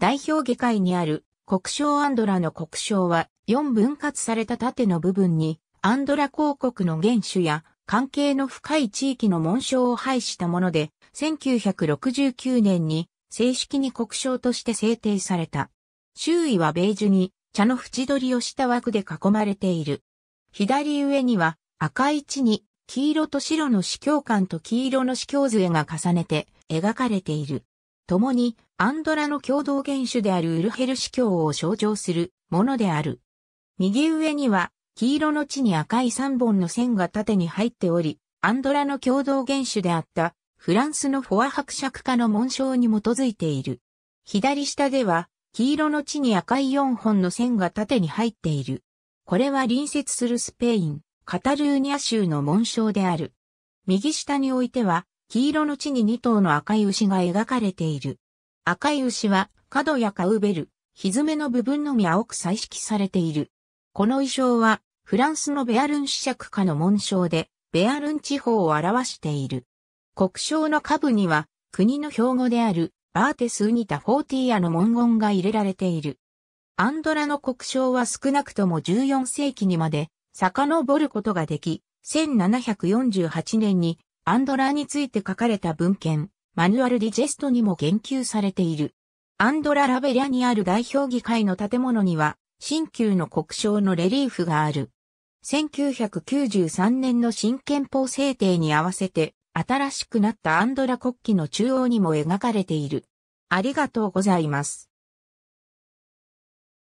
代表議会にある国章アンドラの国章は4分割された縦の部分にアンドラ公国の原種や関係の深い地域の紋章を配したもので、1969年に正式に国章として制定された。周囲はベージュに茶の縁取りをした枠で囲まれている。左上には赤い地に黄色と白の司教官と黄色の司教杖が重ねて描かれている。共にアンドラの共同原種であるウルヘル司教を象徴するものである。右上には黄色の地に赤い3本の線が縦に入っており、アンドラの共同原種であったフランスのフォア伯爵家の紋章に基づいている。左下では黄色の地に赤い4本の線が縦に入っている。これは隣接するスペイン、カタルーニャ州の紋章である。右下においては、黄色の地に2頭の赤い牛が描かれている。赤い牛は角やカウベル、ひずめの部分のみ青く彩色されている。この衣装はフランスのベアルン試着家の紋章で、ベアルン地方を表している。国章の下部には国の標語であるバーテス・ウニタ・フォーティーアの文言が入れられている。アンドラの国章は少なくとも14世紀にまで遡ることができ、1748年にアンドラについて書かれた文献、マニュアルディジェストにも言及されている。アンドラ・ラベリアにある代表議会の建物には、新旧の国章のレリーフがある。1993年の新憲法制定に合わせて、新しくなったアンドラ国旗の中央にも描かれている。ありがとうございます。